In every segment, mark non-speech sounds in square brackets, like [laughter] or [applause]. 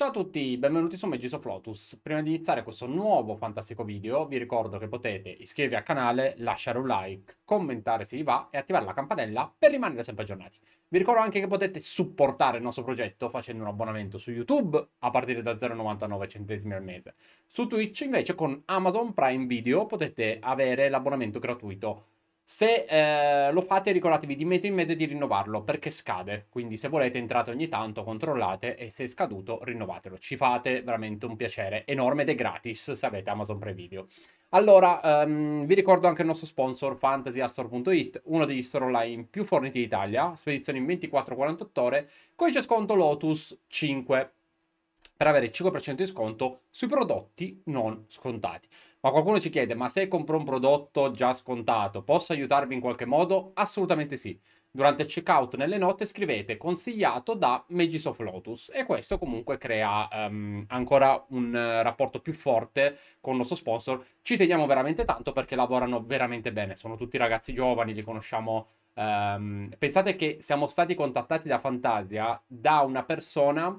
Ciao a tutti, benvenuti su Magis of Lotus. Prima di iniziare questo nuovo fantastico video, vi ricordo che potete iscrivervi al canale, lasciare un like, commentare se vi va e attivare la campanella per rimanere sempre aggiornati. Vi ricordo anche che potete supportare il nostro progetto facendo un abbonamento su YouTube a partire da 0,99 centesimi al mese. Su Twitch invece con Amazon Prime Video potete avere l'abbonamento gratuito se eh, lo fate ricordatevi di mese in mese di rinnovarlo perché scade, quindi se volete entrate ogni tanto, controllate e se è scaduto rinnovatelo. Ci fate veramente un piacere enorme ed è gratis se avete Amazon Pre Allora, um, vi ricordo anche il nostro sponsor fantasyastore.it, uno degli store online più forniti d'Italia, spedizione in 24-48 ore, codice sconto Lotus 5 per avere il 5% di sconto sui prodotti non scontati. Ma qualcuno ci chiede, ma se compro un prodotto già scontato, posso aiutarvi in qualche modo? Assolutamente sì. Durante il checkout nelle note scrivete consigliato da Magis of Lotus e questo comunque crea um, ancora un uh, rapporto più forte con il nostro sponsor. Ci teniamo veramente tanto perché lavorano veramente bene, sono tutti ragazzi giovani, li conosciamo. Um, pensate che siamo stati contattati da Fantasia da una persona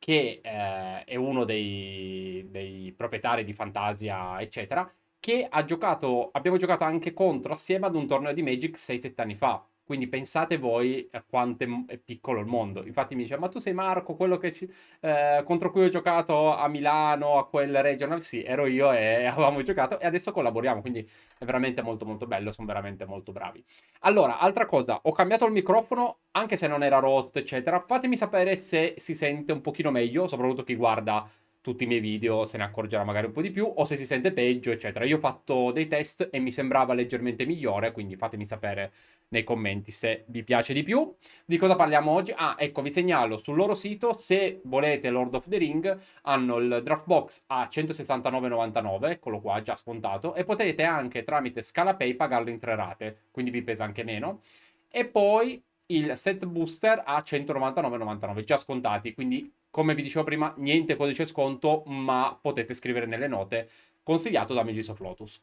che eh, è uno dei, dei, proprietari di Fantasia, eccetera, che ha giocato, abbiamo giocato anche contro assieme ad un torneo di Magic 6-7 anni fa. Quindi pensate voi a quanto è piccolo il mondo. Infatti mi dice, ma tu sei Marco, quello ci, eh, contro cui ho giocato a Milano, a quel regional? Sì, ero io e [laughs] avevamo giocato e adesso collaboriamo, quindi è veramente molto molto bello, sono veramente molto bravi. Allora, altra cosa, ho cambiato il microfono, anche se non era rotto, eccetera. Fatemi sapere se si sente un pochino meglio, soprattutto chi guarda tutti i miei video se ne accorgerà magari un po' di più o se si sente peggio eccetera io ho fatto dei test e mi sembrava leggermente migliore quindi fatemi sapere nei commenti se vi piace di più. Di cosa parliamo oggi? Ah, ecco, vi segnalo sul loro sito, se volete Lord of the Ring, hanno il draft box a 169,99, eccolo qua, già scontato, e potete anche tramite Scala Pay pagarlo in tre rate, quindi vi pesa anche meno. E poi il set booster a 199,99, già scontati, quindi come vi dicevo prima, niente codice sconto, ma potete scrivere nelle note, consigliato da Magis of Lotus.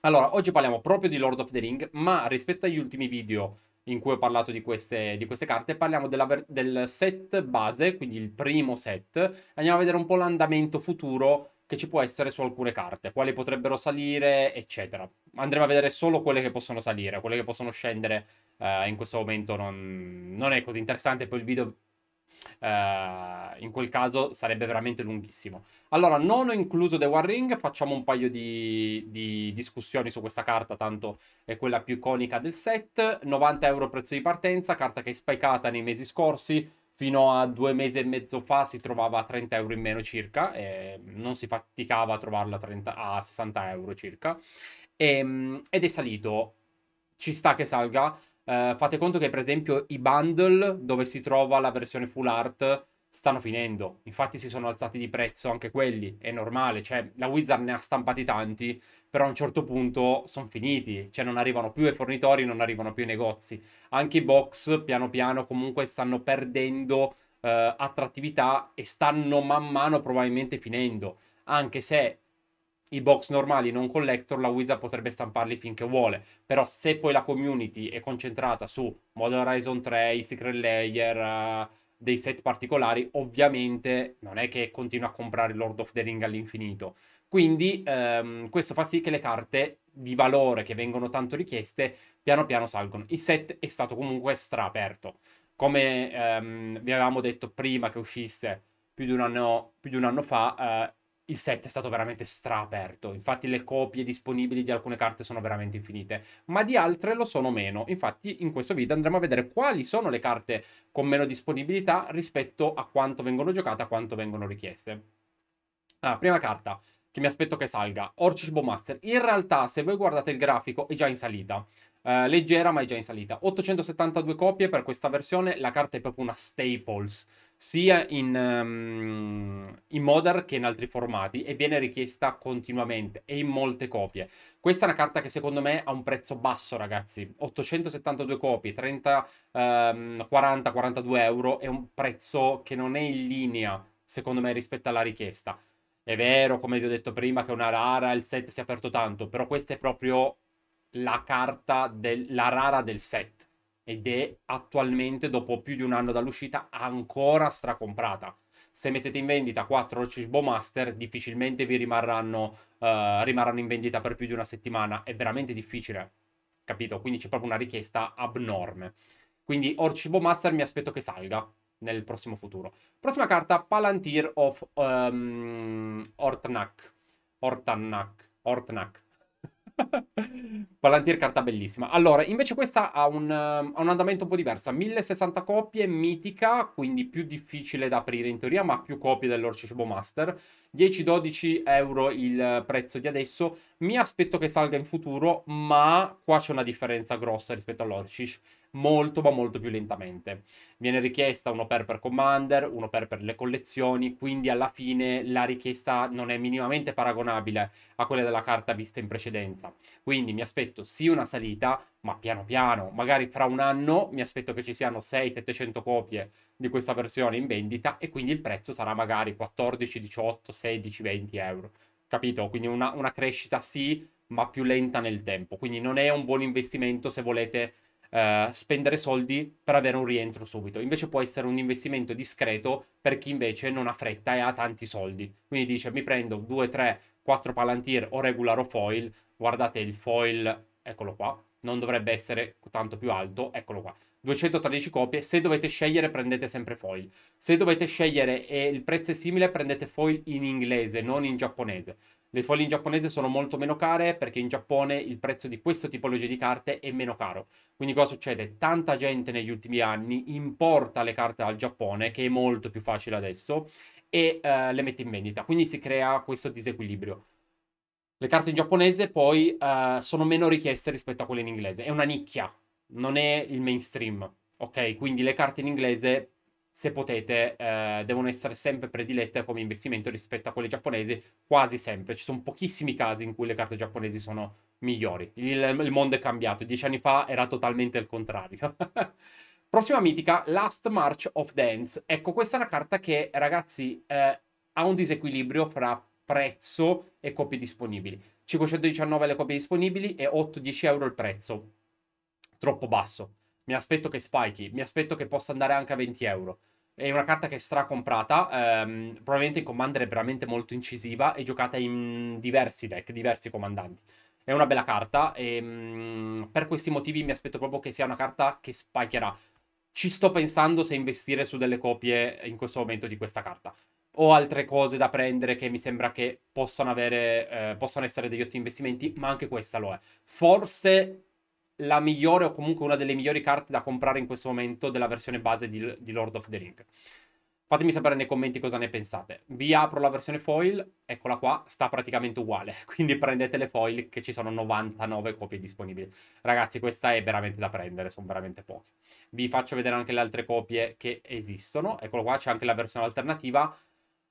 Allora, oggi parliamo proprio di Lord of the Ring, ma rispetto agli ultimi video in cui ho parlato di queste, di queste carte, parliamo della, del set base, quindi il primo set. Andiamo a vedere un po' l'andamento futuro che ci può essere su alcune carte, quali potrebbero salire, eccetera. Andremo a vedere solo quelle che possono salire, quelle che possono scendere eh, in questo momento non, non è così interessante, poi il video eh, in quel caso sarebbe veramente lunghissimo. Allora, non ho incluso The War Ring, facciamo un paio di, di discussioni su questa carta, tanto è quella più iconica del set. 90 euro prezzo di partenza, carta che è spicata nei mesi scorsi, fino a due mesi e mezzo fa si trovava a 30 euro in meno circa, e non si faticava a trovarla a, 30, a 60 euro circa, e, ehm, ed è salito, ci sta che salga, eh, fate conto che per esempio i bundle dove si trova la versione full art stanno finendo. Infatti si sono alzati di prezzo anche quelli, è normale, cioè la Wizard ne ha stampati tanti, però a un certo punto sono finiti, cioè non arrivano più i fornitori, non arrivano più i negozi. Anche i box piano piano comunque stanno perdendo eh, attrattività e stanno man mano probabilmente finendo, anche se i box normali non collector la Wizard potrebbe stamparli finché vuole, però se poi la community è concentrata su Modern Horizon 3, i Secret Layer, uh, dei set particolari, ovviamente non è che continua a comprare Lord of the Ring all'infinito. Quindi ehm, questo fa sì che le carte di valore che vengono tanto richieste piano piano salgono. Il set è stato comunque straaperto. Come ehm, vi avevamo detto prima che uscisse più di un anno, più di un anno fa, eh, il set è stato veramente straperto. Infatti, le copie disponibili di alcune carte sono veramente infinite, ma di altre lo sono meno. Infatti, in questo video andremo a vedere quali sono le carte con meno disponibilità rispetto a quanto vengono giocate, a quanto vengono richieste. Ah, prima carta che mi aspetto che salga, Orcish Bowmaster. In realtà, se voi guardate il grafico, è già in salita. Uh, leggera ma è già in salita. 872 copie per questa versione, la carta è proprio una staples sia in, um, in Modern che in altri formati e viene richiesta continuamente e in molte copie. Questa è una carta che secondo me ha un prezzo basso, ragazzi. 872 copie, 30, um, 40, 42 euro è un prezzo che non è in linea, secondo me, rispetto alla richiesta. È vero, come vi ho detto prima, che una rara, il set si è aperto tanto, però questa è proprio la carta, del, la rara del set ed è attualmente, dopo più di un anno dall'uscita, ancora stracomprata. Se mettete in vendita 4 Cibo Master, difficilmente vi rimarranno, uh, rimarranno in vendita per più di una settimana. È veramente difficile, capito? Quindi c'è proprio una richiesta abnorme. Quindi Orcibo Master mi aspetto che salga nel prossimo futuro. Prossima carta, Palantir of um, Ortnak. Ortanak. Ortnak. [laughs] Palantir carta bellissima. Allora, invece questa ha un, ha un, andamento un po' diverso. 1060 copie, mitica, quindi più difficile da aprire in teoria, ma più copie dell'Orcecibo Master. 10-12 euro il prezzo di adesso. Mi aspetto che salga in futuro, ma qua c'è una differenza grossa rispetto all'Orcish molto ma molto più lentamente. Viene richiesta un au per commander, un au per le collezioni, quindi alla fine la richiesta non è minimamente paragonabile a quella della carta vista in precedenza. Quindi mi aspetto sì una salita, ma piano piano, magari fra un anno mi aspetto che ci siano 6-700 copie di questa versione in vendita e quindi il prezzo sarà magari 14, 18, 16, 20 euro. Capito? Quindi una, una crescita sì, ma più lenta nel tempo. Quindi non è un buon investimento se volete eh, spendere soldi per avere un rientro subito. Invece può essere un investimento discreto per chi invece non ha fretta e ha tanti soldi. Quindi dice mi prendo 2, 3, 4 Palantir o regular o foil. Guardate il foil, eccolo qua, non dovrebbe essere tanto più alto, eccolo qua. 213 copie, se dovete scegliere prendete sempre foil. Se dovete scegliere e il prezzo è simile prendete foil in inglese, non in giapponese. Le foglie in giapponese sono molto meno care perché in Giappone il prezzo di questo tipologia di carte è meno caro. Quindi cosa succede? Tanta gente negli ultimi anni importa le carte dal Giappone, che è molto più facile adesso, e uh, le mette in vendita. Quindi si crea questo disequilibrio. Le carte in giapponese poi uh, sono meno richieste rispetto a quelle in inglese. È una nicchia, non è il mainstream. Ok, quindi le carte in inglese se potete, eh, devono essere sempre predilette come investimento rispetto a quelle giapponesi, quasi sempre. Ci sono pochissimi casi in cui le carte giapponesi sono migliori. Il, il mondo è cambiato, dieci anni fa era totalmente il contrario. [laughs] Prossima mitica, Last March of Dance. Ecco, questa è una carta che, ragazzi, eh, ha un disequilibrio fra prezzo e copie disponibili. 519 le copie disponibili e 8-10 euro il prezzo. Troppo basso mi aspetto che spike, mi aspetto che possa andare anche a 20 euro. È una carta che è stracomprata, ehm, probabilmente in commander è veramente molto incisiva e giocata in diversi deck, diversi comandanti. È una bella carta e ehm, mh, per questi motivi mi aspetto proprio che sia una carta che spikerà. Ci sto pensando se investire su delle copie in questo momento di questa carta. Ho altre cose da prendere che mi sembra che possano, avere, eh, possano essere degli ottimi investimenti, ma anche questa lo è. Forse la migliore o comunque una delle migliori carte da comprare in questo momento della versione base di, di Lord of the Ring. Fatemi sapere nei commenti cosa ne pensate. Vi apro la versione foil, eccola qua, sta praticamente uguale, [laughs] quindi prendete le foil che ci sono 99 copie disponibili. Ragazzi, questa è veramente da prendere, sono veramente poche. Vi faccio vedere anche le altre copie che esistono, Eccolo qua, c'è anche la versione alternativa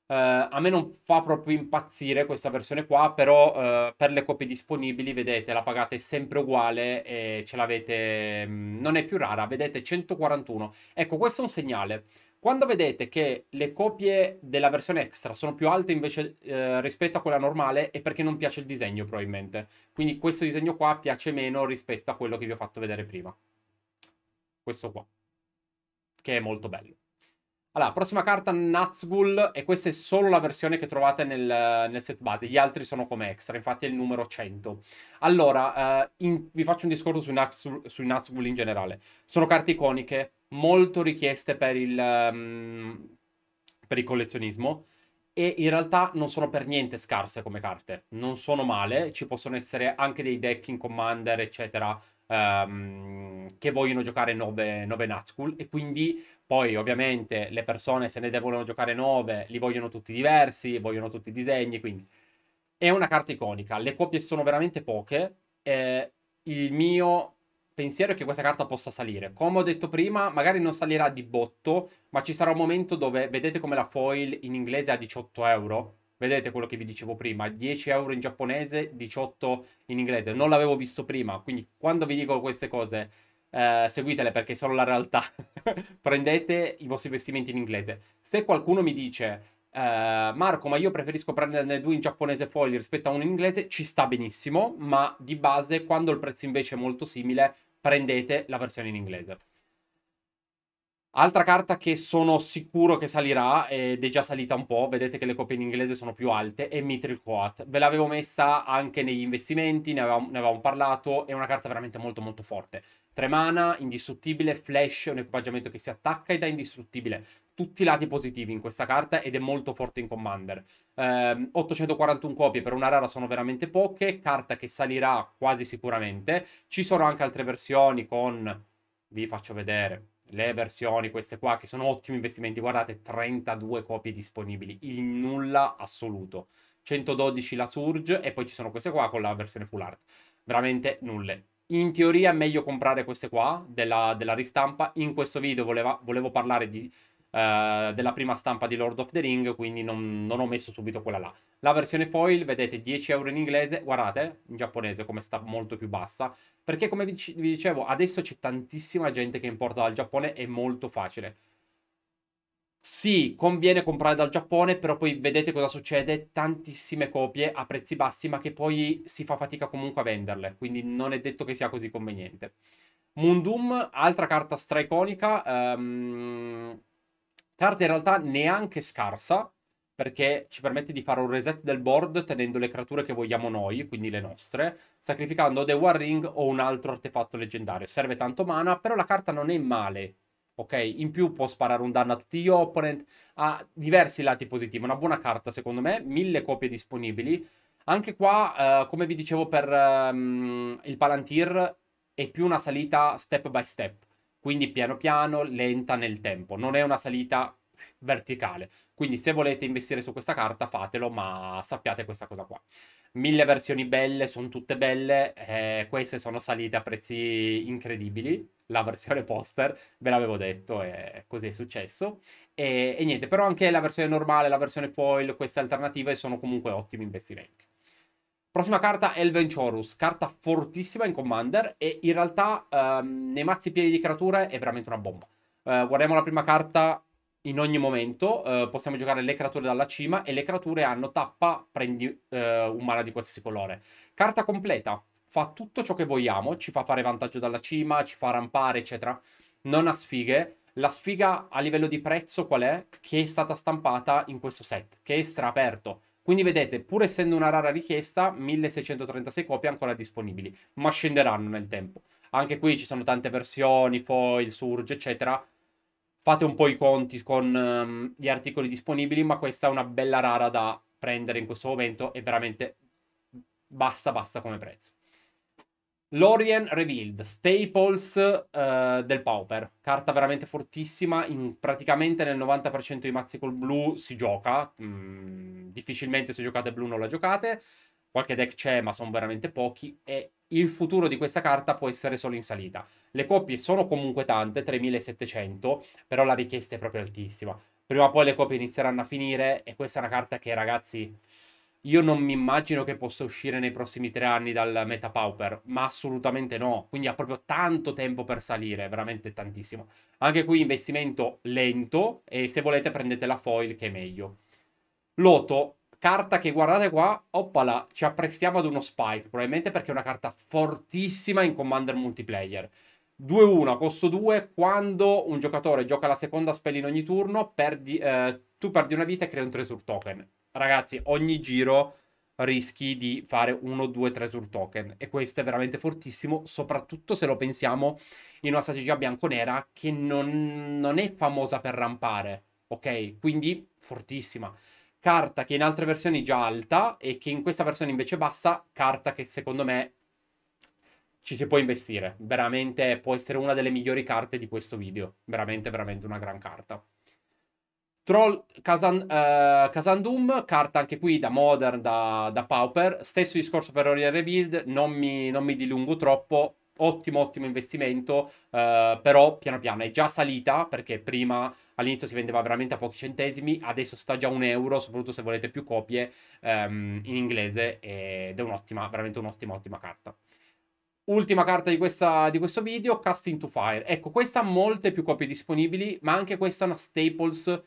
Uh, a me non fa proprio impazzire questa versione qua, però uh, per le copie disponibili, vedete, la pagate sempre uguale e ce l'avete, mm, non è più rara, vedete 141. Ecco, questo è un segnale. Quando vedete che le copie della versione extra sono più alte invece eh, rispetto a quella normale è perché non piace il disegno probabilmente. Quindi questo disegno qua piace meno rispetto a quello che vi ho fatto vedere prima. Questo qua. Che è molto bello. Allora, prossima carta Nazgul e questa è solo la versione che trovate nel, nel, set base, gli altri sono come extra, infatti è il numero 100. Allora, eh, in, vi faccio un discorso sui Nazgul, sui Nazgul, in generale. Sono carte iconiche, molto richieste per il, um, per il collezionismo e in realtà non sono per niente scarse come carte, non sono male, ci possono essere anche dei deck in Commander, eccetera, um, che vogliono giocare 9, 9 e quindi poi ovviamente le persone se ne devono giocare 9 li vogliono tutti diversi, vogliono tutti i disegni, quindi è una carta iconica, le copie sono veramente poche, eh, il mio pensiero è che questa carta possa salire. Come ho detto prima, magari non salirà di botto, ma ci sarà un momento dove vedete come la foil in inglese è a 18 euro Vedete quello che vi dicevo prima, 10 euro in giapponese, 18 in inglese. Non l'avevo visto prima, quindi quando vi dico queste cose, eh, seguitele perché sono la realtà. [laughs] Prendete i vostri investimenti in inglese. Se qualcuno mi dice, Uh, Marco, ma io preferisco prenderne due in giapponese fogli rispetto a uno in inglese, ci sta benissimo, ma di base quando il prezzo invece è molto simile, prendete la versione in inglese. Altra carta che sono sicuro che salirà, ed è già salita un po', vedete che le copie in inglese sono più alte, è Mithril Quat. Ve l'avevo messa anche negli investimenti, ne avevamo, ne avevamo, parlato, è una carta veramente molto molto forte. Tre mana, indistruttibile, flash, un equipaggiamento che si attacca ed è indistruttibile. Tutti i lati positivi in questa carta ed è molto forte in Commander. Eh, 841 copie per una rara sono veramente poche, carta che salirà quasi sicuramente. Ci sono anche altre versioni con... vi faccio vedere le versioni, queste qua, che sono ottimi investimenti. Guardate, 32 copie disponibili, il nulla assoluto. 112 la Surge e poi ci sono queste qua con la versione full art. Veramente nulle. In teoria è meglio comprare queste qua della, della ristampa. In questo video voleva, volevo parlare di eh, della prima stampa di Lord of the Ring, quindi non, non, ho messo subito quella là. La versione foil, vedete, 10 euro in inglese, guardate, in giapponese come sta molto più bassa, perché come vi, vi dicevo, adesso c'è tantissima gente che importa dal Giappone, è molto facile. Sì, conviene comprare dal Giappone, però poi vedete cosa succede, tantissime copie a prezzi bassi, ma che poi si fa fatica comunque a venderle, quindi non è detto che sia così conveniente. Mundum, altra carta straiconica, um, ehm, Carta in realtà neanche scarsa, perché ci permette di fare un reset del board tenendo le creature che vogliamo noi, quindi le nostre, sacrificando The One Ring o un altro artefatto leggendario. Serve tanto mana, però la carta non è male, ok? In più può sparare un danno a tutti gli opponent, ha diversi lati positivi, una buona carta secondo me, mille copie disponibili. Anche qua, eh, come vi dicevo per ehm, il Palantir, è più una salita step by step quindi piano piano, lenta nel tempo, non è una salita verticale. Quindi se volete investire su questa carta fatelo, ma sappiate questa cosa qua. Mille versioni belle, sono tutte belle, eh, queste sono salite a prezzi incredibili, la versione poster, ve l'avevo detto e così è successo. E, e niente, però anche la versione normale, la versione foil, queste alternative sono comunque ottimi investimenti. Prossima carta è il Venturus, carta fortissima in Commander e in realtà um, nei mazzi pieni di creature è veramente una bomba. Uh, guardiamo la prima carta in ogni momento, uh, possiamo giocare le creature dalla cima e le creature hanno tappa, prendi uh, un mana di qualsiasi colore. Carta completa, fa tutto ciò che vogliamo, ci fa fare vantaggio dalla cima, ci fa rampare, eccetera. Non ha sfighe. La sfiga a livello di prezzo qual è? Che è stata stampata in questo set, che è straperto. Quindi vedete, pur essendo una rara richiesta, 1636 copie ancora disponibili, ma scenderanno nel tempo. Anche qui ci sono tante versioni, foil, surge, eccetera. Fate un po' i conti con um, gli articoli disponibili, ma questa è una bella rara da prendere in questo momento e veramente bassa bassa come prezzo. Lorien Revealed, Staples uh, del Pauper, carta veramente fortissima, in, praticamente nel 90% dei mazzi col blu si gioca, mm, difficilmente se giocate blu non la giocate, qualche deck c'è ma sono veramente pochi e il futuro di questa carta può essere solo in salita. Le coppie sono comunque tante, 3700, però la richiesta è proprio altissima. Prima o poi le coppie inizieranno a finire e questa è una carta che ragazzi io non mi immagino che possa uscire nei prossimi tre anni dal Meta Pauper, ma assolutamente no. Quindi ha proprio tanto tempo per salire, veramente tantissimo. Anche qui investimento lento e se volete prendete la foil che è meglio. Loto, carta che guardate qua, oppala, ci apprestiamo ad uno spike, probabilmente perché è una carta fortissima in Commander multiplayer. 2-1, costo 2, quando un giocatore gioca la seconda spell in ogni turno, perdi, eh, tu perdi una vita e crei un treasure token ragazzi, ogni giro rischi di fare 1, 2, 3 sul token e questo è veramente fortissimo soprattutto se lo pensiamo in una strategia bianconera che non, non è famosa per rampare ok quindi fortissima carta che in altre versioni è già alta e che in questa versione invece bassa carta che secondo me ci si può investire veramente può essere una delle migliori carte di questo video veramente veramente una gran carta Troll Casan, uh, eh, Casandum, carta anche qui da Modern, da, da Pauper. Stesso discorso per Oriel Rebuild, non mi, non mi dilungo troppo. Ottimo, ottimo investimento, uh, però piano piano è già salita perché prima all'inizio si vendeva veramente a pochi centesimi, adesso sta già un euro, soprattutto se volete più copie um, in inglese ed è un'ottima, veramente un'ottima, ottima carta. Ultima carta di, questa, di, questo video, Casting to Fire. Ecco, questa ha molte più copie disponibili, ma anche questa è una Staples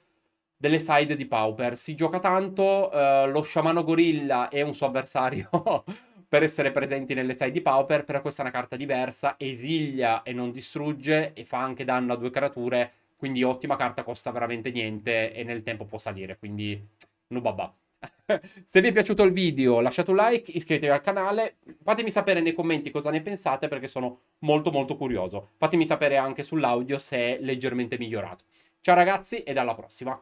delle side di Pauper. Si gioca tanto, uh, lo sciamano gorilla è un suo avversario [laughs] per essere presenti nelle side di Pauper, però questa è una carta diversa, esilia e non distrugge e fa anche danno a due creature, quindi ottima carta, costa veramente niente e nel tempo può salire, quindi nubabà. [laughs] Se vi è piaciuto il video lasciate un like, iscrivetevi al canale, fatemi sapere nei commenti cosa ne pensate perché sono molto molto curioso. Fatemi sapere anche sull'audio se è leggermente migliorato. Ciao ragazzi e alla prossima!